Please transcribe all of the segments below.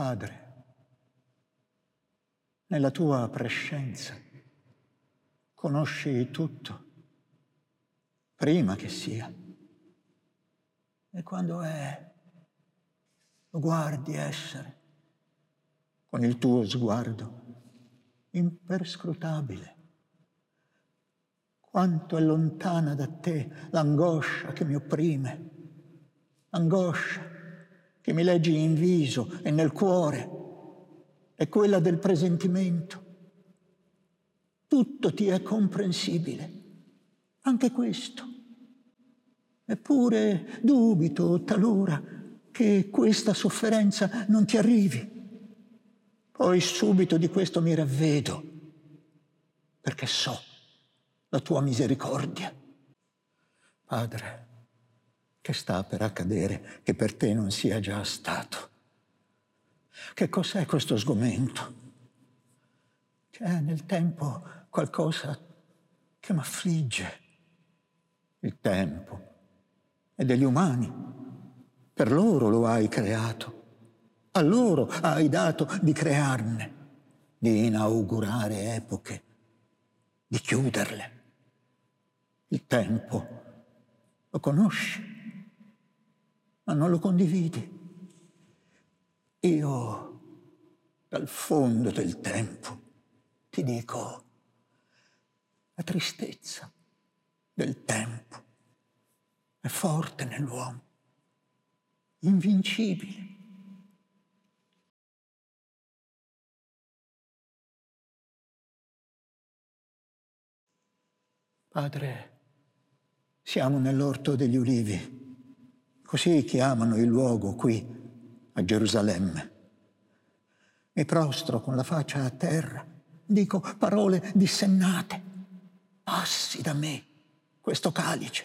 Padre, nella tua prescienza conosci tutto, prima che sia. E quando è, lo guardi essere con il tuo sguardo imperscrutabile. Quanto è lontana da te l'angoscia che mi opprime, l'angoscia che mi leggi in viso e nel cuore, è quella del presentimento. Tutto ti è comprensibile, anche questo. Eppure dubito talora che questa sofferenza non ti arrivi. Poi subito di questo mi ravvedo, perché so la tua misericordia. Padre, che sta per accadere che per te non sia già stato. Che cos'è questo sgomento? C'è nel tempo qualcosa che mi affligge. Il tempo è degli umani. Per loro lo hai creato. A loro hai dato di crearne, di inaugurare epoche, di chiuderle. Il tempo lo conosci ma non lo condividi. Io, dal fondo del tempo, ti dico la tristezza del tempo è forte nell'uomo, invincibile. Padre, siamo nell'orto degli ulivi. Così chiamano il luogo qui, a Gerusalemme. Mi prostro con la faccia a terra, dico parole dissennate. Passi da me questo calice,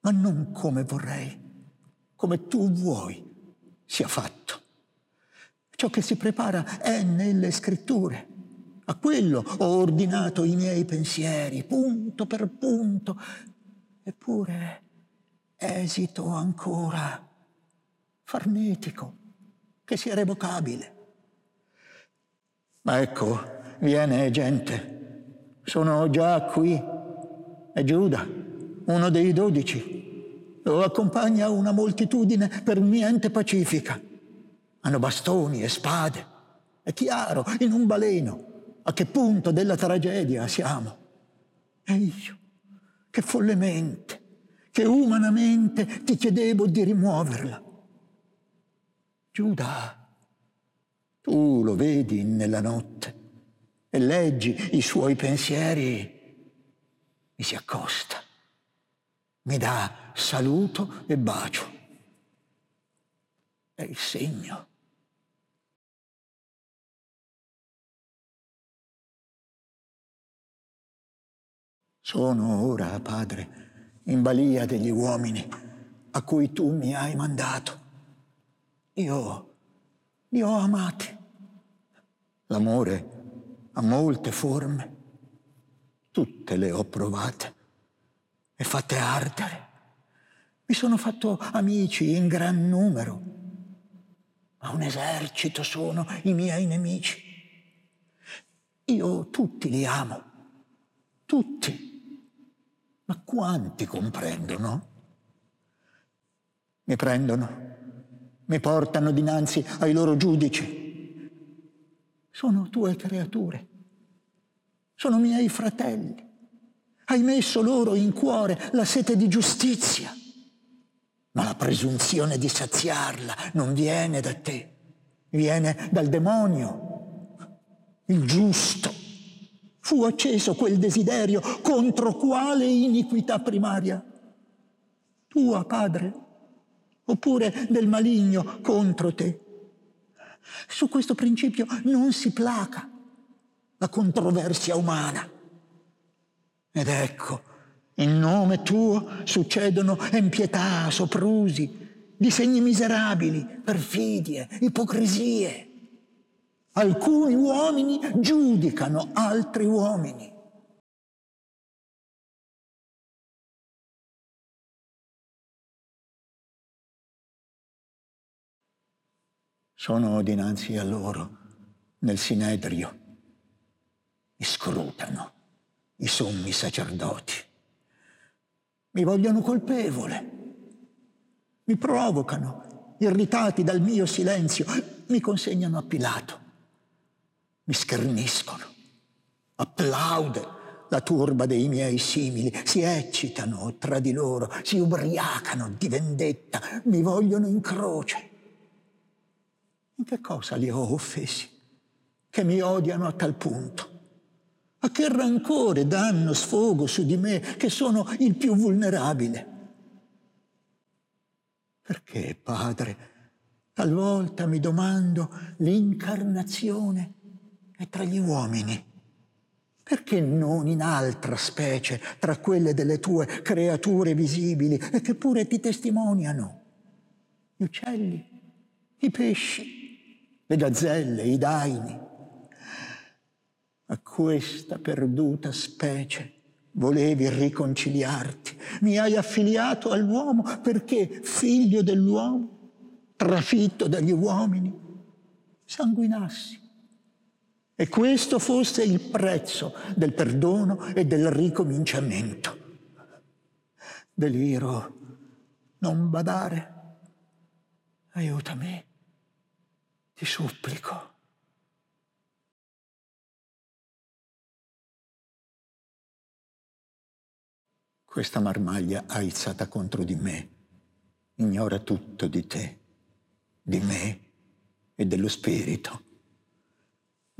ma non come vorrei, come tu vuoi sia fatto. Ciò che si prepara è nelle scritture. A quello ho ordinato i miei pensieri, punto per punto. Eppure esito ancora farnetico, che sia revocabile. Ma ecco, viene gente, sono già qui, è Giuda, uno dei dodici, lo accompagna una moltitudine per niente pacifica. Hanno bastoni e spade, è chiaro, in un baleno, a che punto della tragedia siamo. E io, che follemente, che umanamente ti chiedevo di rimuoverla. Giuda, tu lo vedi nella notte e leggi i suoi pensieri. Mi si accosta, mi dà saluto e bacio. È il segno. Sono ora, Padre, in balia degli uomini a cui tu mi hai mandato. Io li ho amati. L'amore ha molte forme, tutte le ho provate e fatte ardere. Mi sono fatto amici in gran numero, ma un esercito sono i miei nemici. Io tutti li amo, tutti ma quanti comprendono? Mi prendono, mi portano dinanzi ai loro giudici. Sono tue creature, sono miei fratelli. Hai messo loro in cuore la sete di giustizia, ma la presunzione di saziarla non viene da te, viene dal demonio, il giusto fu acceso quel desiderio contro quale iniquità primaria? Tua, Padre, oppure del maligno contro te? Su questo principio non si placa la controversia umana. Ed ecco, in nome tuo succedono empietà, soprusi, disegni miserabili, perfidie, ipocrisie. Alcuni uomini giudicano altri uomini. Sono dinanzi a loro nel Sinedrio mi scrutano i sommi sacerdoti. Mi vogliono colpevole, mi provocano, irritati dal mio silenzio, mi consegnano a Pilato mi scherniscono, applaude la turba dei miei simili, si eccitano tra di loro, si ubriacano di vendetta, mi vogliono in croce. In che cosa li ho offesi? Che mi odiano a tal punto? A che rancore danno sfogo su di me che sono il più vulnerabile? Perché, Padre, talvolta mi domando l'incarnazione è tra gli uomini. Perché non in altra specie, tra quelle delle tue creature visibili e che pure ti testimoniano? Gli uccelli, i pesci, le gazzelle, i daini. A questa perduta specie volevi riconciliarti. Mi hai affiliato all'uomo perché figlio dell'uomo, trafitto dagli uomini, sanguinassi e questo fosse il prezzo del perdono e del ricominciamento. Deliro, non badare, aiutami, ti supplico. Questa marmaglia aizzata contro di me ignora tutto di te, di me e dello spirito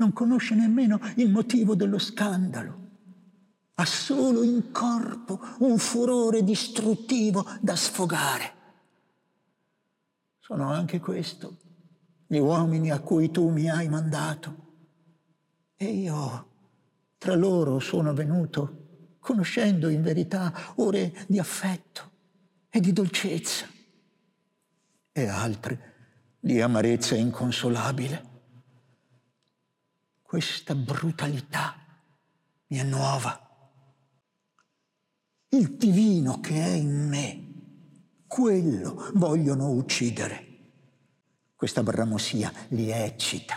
non conosce nemmeno il motivo dello scandalo. Ha solo in corpo un furore distruttivo da sfogare. Sono anche questo gli uomini a cui tu mi hai mandato. E io tra loro sono venuto, conoscendo in verità ore di affetto e di dolcezza, e altre di amarezza inconsolabile questa brutalità mi è nuova. Il divino che è in me, quello vogliono uccidere. Questa bramosia li eccita.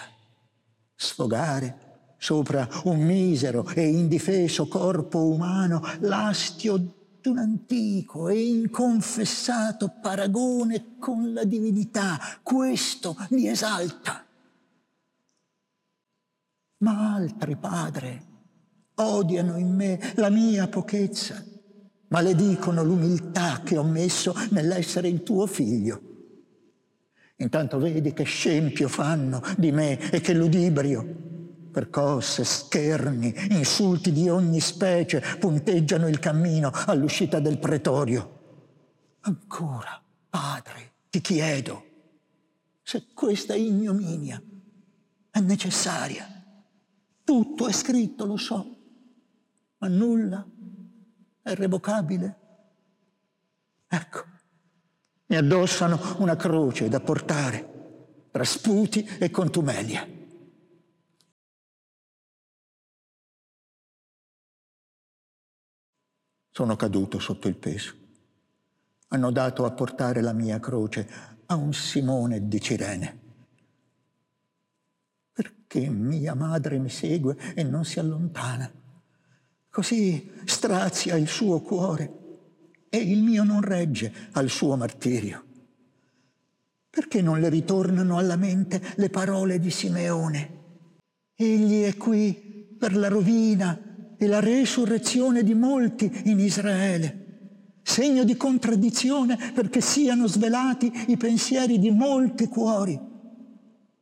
Sfogare sopra un misero e indifeso corpo umano l'astio un antico e inconfessato paragone con la divinità. Questo li esalta. Ma altri, Padre, odiano in me la mia pochezza, maledicono l'umiltà che ho messo nell'essere il tuo figlio. Intanto vedi che scempio fanno di me e che ludibrio. Percosse, scherni, insulti di ogni specie punteggiano il cammino all'uscita del pretorio. Ancora, Padre, ti chiedo se questa ignominia è necessaria tutto è scritto, lo so, ma nulla è revocabile. Ecco, mi addossano una croce da portare tra sputi e contumelia. Sono caduto sotto il peso. Hanno dato a portare la mia croce a un Simone di Cirene perché mia madre mi segue e non si allontana? Così strazia il suo cuore e il mio non regge al suo martirio. Perché non le ritornano alla mente le parole di Simeone? Egli è qui per la rovina e la resurrezione di molti in Israele segno di contraddizione perché siano svelati i pensieri di molti cuori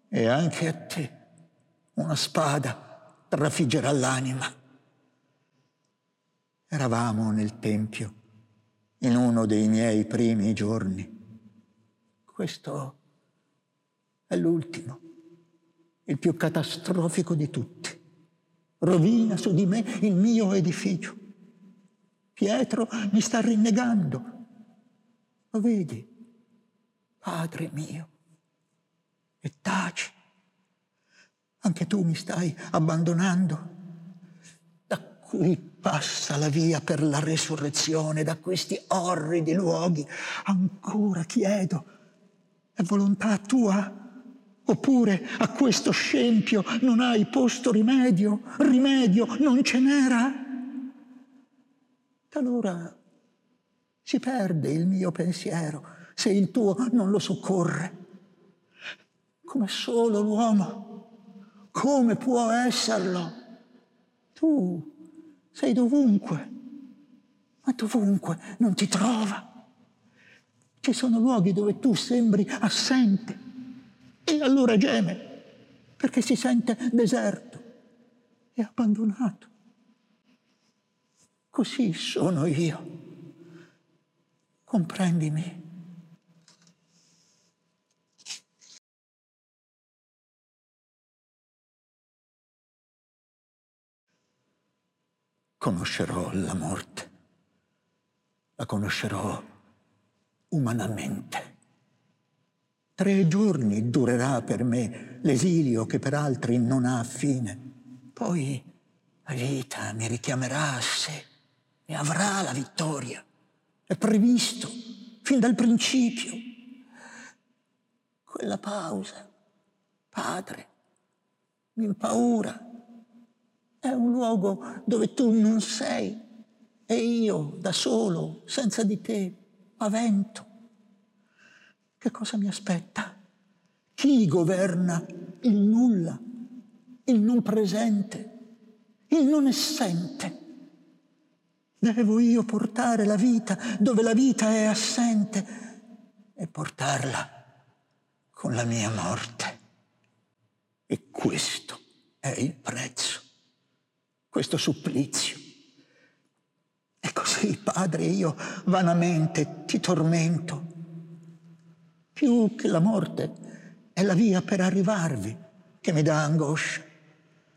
e anche a te una spada trafiggerà l'anima. Eravamo nel Tempio in uno dei miei primi giorni. Questo è l'ultimo, il più catastrofico di tutti. Rovina su di me il mio edificio. Pietro mi sta rinnegando. Lo vedi, Padre mio, e taci. Anche tu mi stai abbandonando. Da qui passa la via per la resurrezione, da questi orridi luoghi. Ancora chiedo, è volontà tua? Oppure a questo scempio non hai posto rimedio? Rimedio non ce n'era? Talora si perde il mio pensiero se il tuo non lo soccorre. Come solo l'uomo come può esserlo? Tu sei dovunque, ma dovunque non ti trova. Ci sono luoghi dove tu sembri assente e allora geme perché si sente deserto e abbandonato. Così sono io. Comprendimi. conoscerò la morte, la conoscerò umanamente. Tre giorni durerà per me l'esilio che per altri non ha fine. Poi la vita mi richiamerà a sé e avrà la vittoria. È previsto fin dal principio. Quella pausa, padre, mi impaura è un luogo dove tu non sei e io da solo, senza di te, pavento. Che cosa mi aspetta? Chi governa il nulla, il non presente, il non essente? Devo io portare la vita dove la vita è assente e portarla con la mia morte. E questo è il prezzo questo supplizio. E così, Padre, io vanamente ti tormento. Più che la morte è la via per arrivarvi che mi dà angoscia,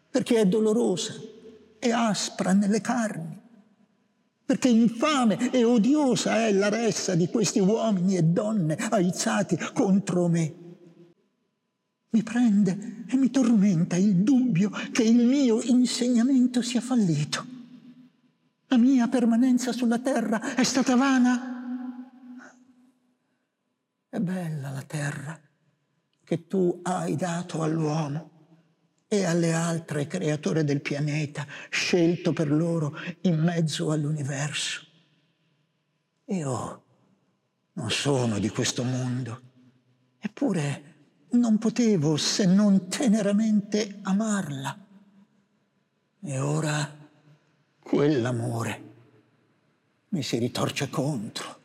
perché è dolorosa e aspra nelle carni, perché infame e odiosa è la ressa di questi uomini e donne aizzati contro me mi prende e mi tormenta il dubbio che il mio insegnamento sia fallito. La mia permanenza sulla terra è stata vana. È bella la terra che tu hai dato all'uomo e alle altre creature del pianeta, scelto per loro in mezzo all'universo. Io non sono di questo mondo, eppure non potevo se non teneramente amarla. E ora quell'amore mi si ritorce contro.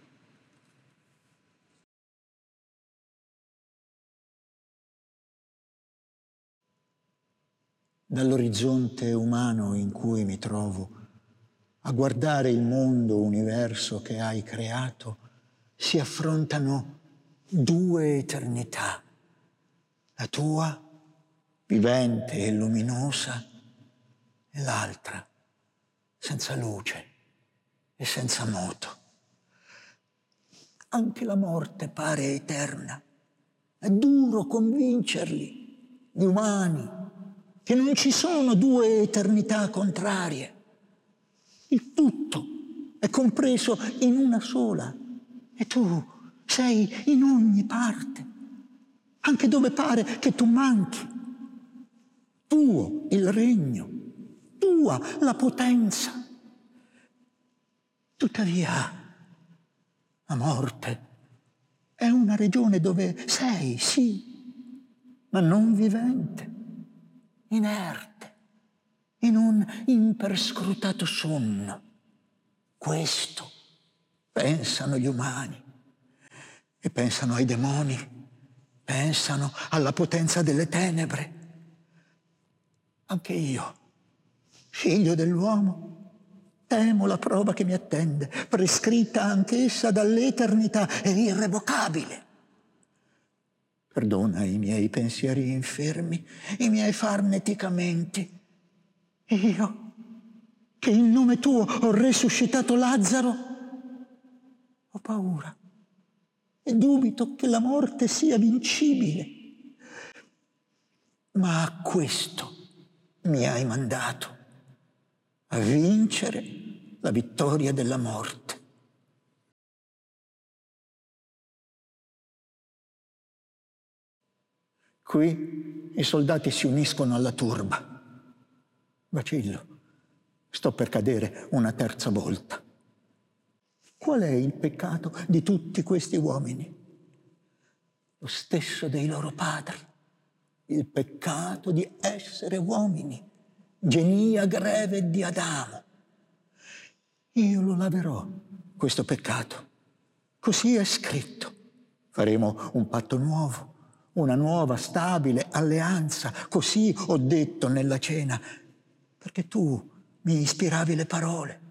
Dall'orizzonte umano in cui mi trovo, a guardare il mondo, universo che hai creato, si affrontano due eternità la tua vivente e luminosa e l'altra senza luce e senza moto. Anche la morte pare eterna. È duro convincerli, gli umani, che non ci sono due eternità contrarie. Il tutto è compreso in una sola e tu sei in ogni parte anche dove pare che tu manchi. Tuo il regno, tua la potenza. Tuttavia, la morte è una regione dove sei, sì, ma non vivente, inerte, in un imperscrutato sonno. Questo pensano gli umani e pensano ai demoni pensano alla potenza delle tenebre. Anche io, figlio dell'uomo, temo la prova che mi attende, prescritta anch'essa dall'eternità e irrevocabile. Perdona i miei pensieri infermi, i miei farneticamenti. Io, che in nome tuo ho resuscitato Lazzaro, ho paura e dubito che la morte sia vincibile. Ma a questo mi hai mandato, a vincere la vittoria della morte. Qui i soldati si uniscono alla turba. Vacillo, sto per cadere una terza volta. Qual è il peccato di tutti questi uomini? Lo stesso dei loro padri, il peccato di essere uomini, genia greve di Adamo. Io lo laverò, questo peccato. Così è scritto. Faremo un patto nuovo, una nuova stabile alleanza. Così ho detto nella cena, perché tu mi ispiravi le parole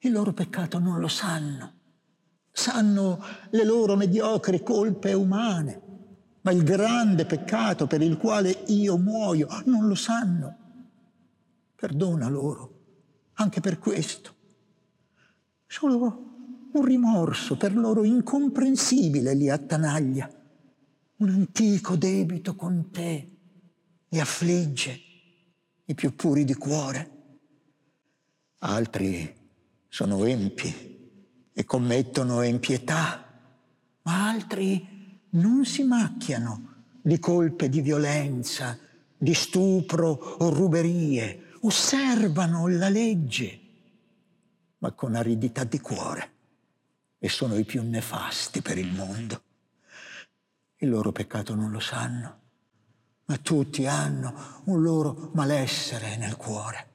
il loro peccato non lo sanno. Sanno le loro mediocri colpe umane, ma il grande peccato per il quale io muoio non lo sanno. Perdona loro, anche per questo. Solo un rimorso per loro incomprensibile li attanaglia. Un antico debito con te li affligge, i più puri di cuore. Altri sono empi e commettono empietà, ma altri non si macchiano di colpe di violenza, di stupro o ruberie, osservano la legge, ma con aridità di cuore e sono i più nefasti per il mondo. Il loro peccato non lo sanno, ma tutti hanno un loro malessere nel cuore.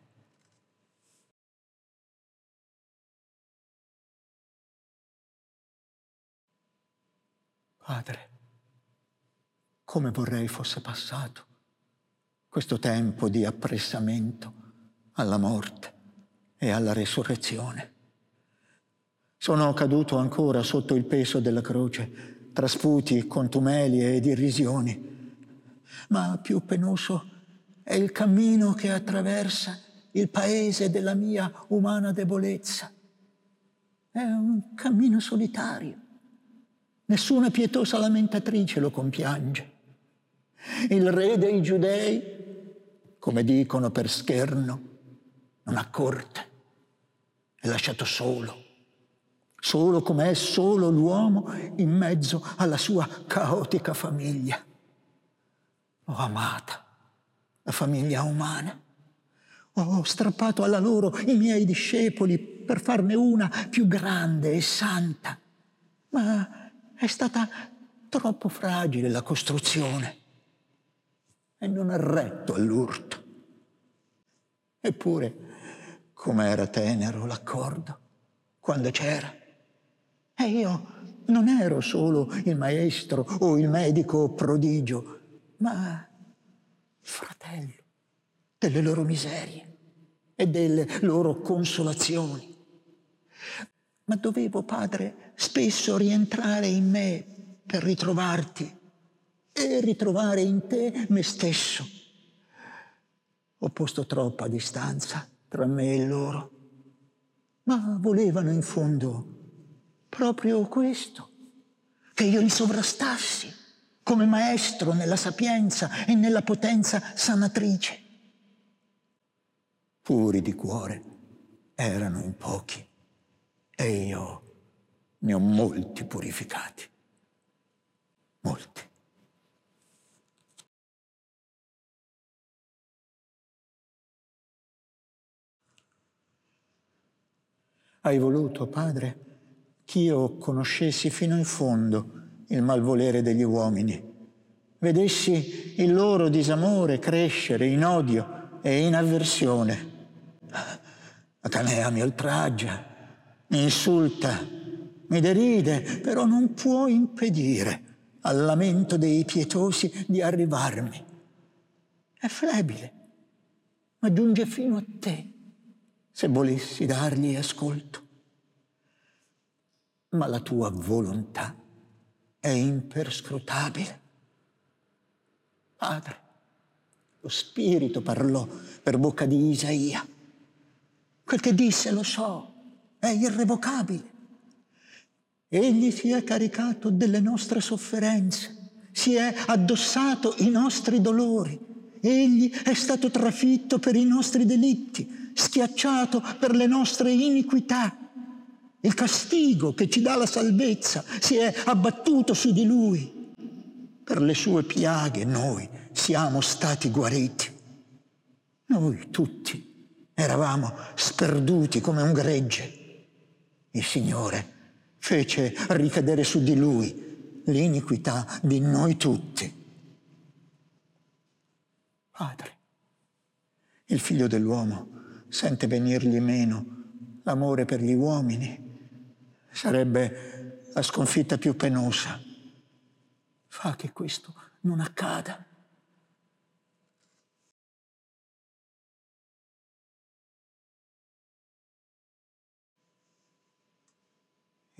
Padre, come vorrei fosse passato questo tempo di appressamento alla morte e alla resurrezione. Sono caduto ancora sotto il peso della croce, tra sputi, contumelie ed irrisioni, ma più penoso è il cammino che attraversa il paese della mia umana debolezza. È un cammino solitario, Nessuna pietosa lamentatrice lo compiange. Il re dei giudei, come dicono per scherno, non ha corte, è lasciato solo, solo come è solo l'uomo in mezzo alla sua caotica famiglia. Ho oh, amata la famiglia umana, oh, ho strappato alla loro i miei discepoli per farne una più grande e santa, ma è stata troppo fragile la costruzione e non ha retto all'urto. Eppure, com'era tenero l'accordo quando c'era. E io non ero solo il maestro o il medico prodigio, ma fratello delle loro miserie e delle loro consolazioni. Ma dovevo, padre, spesso rientrare in me per ritrovarti e ritrovare in te me stesso. Ho posto troppa distanza tra me e loro, ma volevano in fondo proprio questo, che io li sovrastassi come maestro nella sapienza e nella potenza sanatrice. Puri di cuore erano in pochi e io ne ho molti purificati, molti. Hai voluto, Padre, che io conoscessi fino in fondo il malvolere degli uomini, vedessi il loro disamore crescere in odio e in avversione. Atenea mi oltraggia, mi insulta, mi deride, però non può impedire al lamento dei pietosi di arrivarmi. È flebile, ma giunge fino a te, se volessi dargli ascolto. Ma la tua volontà è imperscrutabile. Padre, lo Spirito parlò per bocca di Isaia. Quel che disse lo so, è irrevocabile. Egli si è caricato delle nostre sofferenze, si è addossato i nostri dolori, egli è stato trafitto per i nostri delitti, schiacciato per le nostre iniquità. Il castigo che ci dà la salvezza si è abbattuto su di lui. Per le sue piaghe noi siamo stati guariti. Noi tutti eravamo sperduti come un gregge. Il Signore fece ricadere su di lui l'iniquità di noi tutti. Padre, il figlio dell'uomo sente venirgli meno l'amore per gli uomini. Sarebbe la sconfitta più penosa. Fa che questo non accada.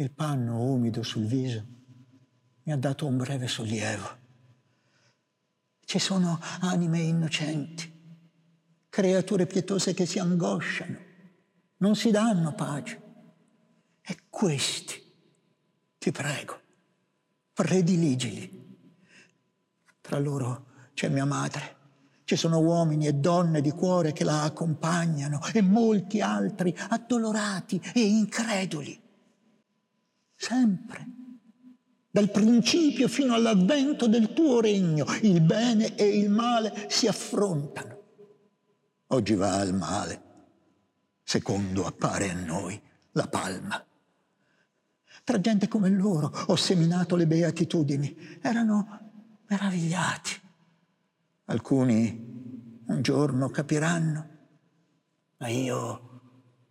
il panno umido sul viso mi ha dato un breve sollievo. Ci sono anime innocenti, creature pietose che si angosciano, non si danno pace. E questi, ti prego, prediligili. Tra loro c'è mia madre. Ci sono uomini e donne di cuore che la accompagnano e molti altri addolorati e increduli sempre, dal principio fino all'avvento del tuo regno, il bene e il male si affrontano. Oggi va al male, secondo appare a noi la palma. Tra gente come loro ho seminato le beatitudini, erano meravigliati. Alcuni un giorno capiranno, ma io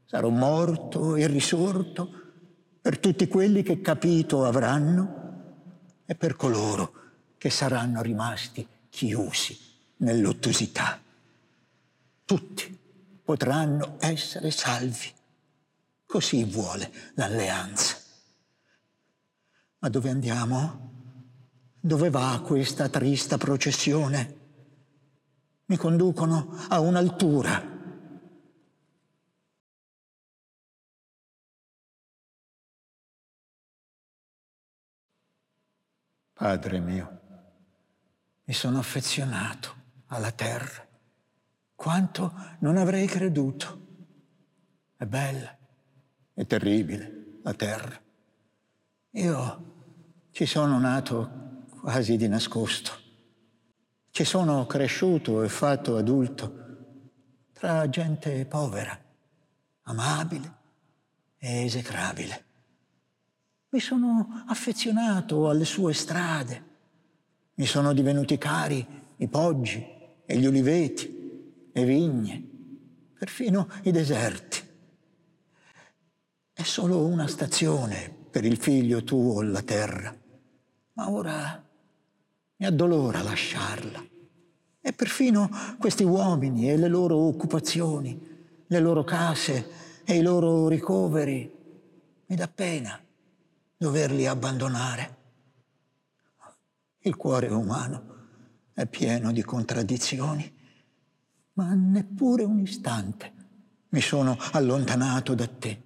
sarò morto e risorto per tutti quelli che capito avranno e per coloro che saranno rimasti chiusi nell'ottusità. Tutti potranno essere salvi. Così vuole l'alleanza. Ma dove andiamo? Dove va questa trista processione? Mi conducono a un'altura Padre mio, mi sono affezionato alla terra, quanto non avrei creduto. È bella, è terribile la terra. Io ci sono nato quasi di nascosto, ci sono cresciuto e fatto adulto tra gente povera, amabile e esecrabile. Mi sono affezionato alle sue strade, mi sono divenuti cari i poggi e gli uliveti, le vigne, perfino i deserti. È solo una stazione per il figlio tuo la terra, ma ora mi addolora lasciarla. E perfino questi uomini e le loro occupazioni, le loro case e i loro ricoveri mi dà pena doverli abbandonare. Il cuore umano è pieno di contraddizioni, ma neppure un istante mi sono allontanato da te.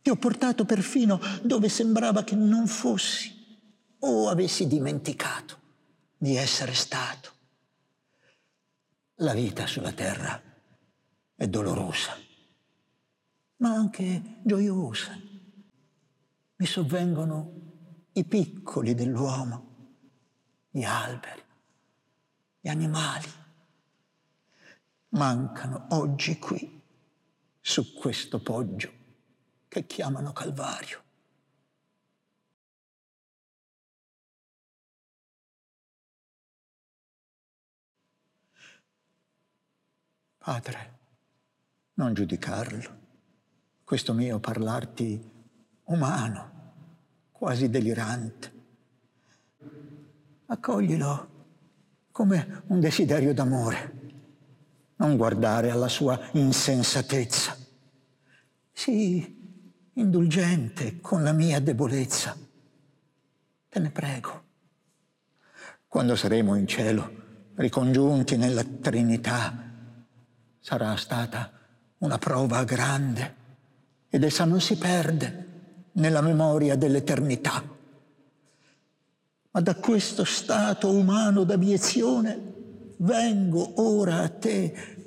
Ti ho portato perfino dove sembrava che non fossi o avessi dimenticato di essere stato. La vita sulla terra è dolorosa, ma anche gioiosa mi sovvengono i piccoli dell'uomo, gli alberi, gli animali. Mancano oggi qui, su questo poggio che chiamano Calvario. Padre, non giudicarlo. Questo mio parlarti umano, quasi delirante. Accoglilo come un desiderio d'amore, non guardare alla sua insensatezza. Sii indulgente con la mia debolezza. Te ne prego. Quando saremo in cielo, ricongiunti nella Trinità, sarà stata una prova grande ed essa non si perde nella memoria dell'eternità. Ma da questo stato umano d'abiezione vengo ora a te,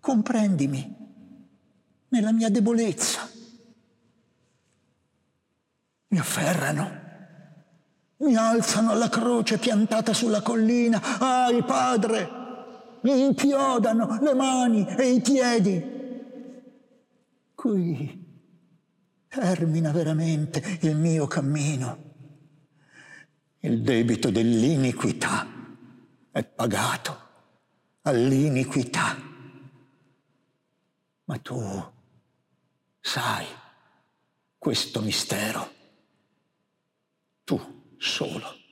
comprendimi nella mia debolezza. Mi afferrano, mi alzano alla croce piantata sulla collina. Ai ah, Padre, mi inchiodano le mani e i piedi. Qui Termina veramente il mio cammino. Il debito dell'iniquità è pagato all'iniquità. Ma tu sai questo mistero. Tu solo.